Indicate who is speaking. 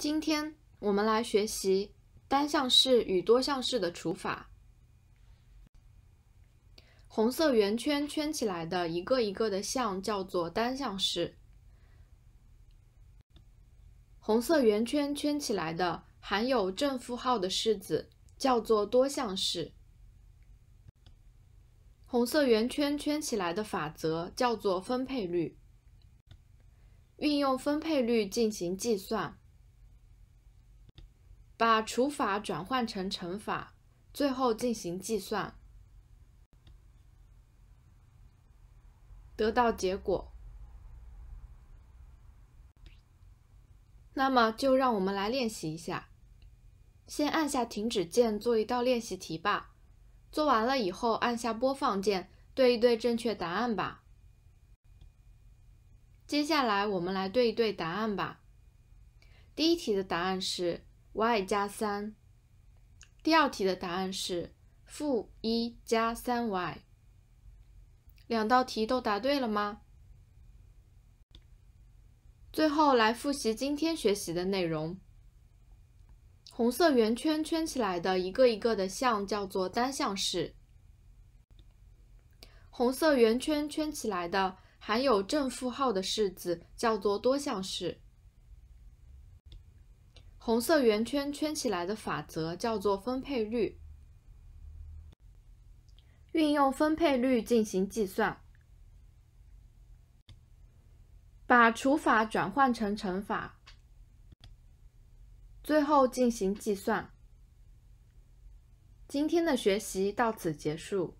Speaker 1: 今天我们来学习单项式与多项式的除法。红色圆圈圈起来的一个一个的项叫做单项式。红色圆圈圈起来的含有正负号的式子叫做多项式。红色圆圈圈起来的法则叫做分配律。运用分配律进行计算。把除法转换成乘法，最后进行计算，得到结果。那么就让我们来练习一下，先按下停止键做一道练习题吧。做完了以后按下播放键，对一对正确答案吧。接下来我们来对一对答案吧。第一题的答案是。y 加三。第二题的答案是负一加三 y。两道题都答对了吗？最后来复习今天学习的内容。红色圆圈圈起来的一个一个的项叫做单项式。红色圆圈圈起来的含有正负号的式子叫做多项式。红色圆圈圈起来的法则叫做分配率。运用分配率进行计算，把除法转换成乘法，最后进行计算。今天的学习到此结束。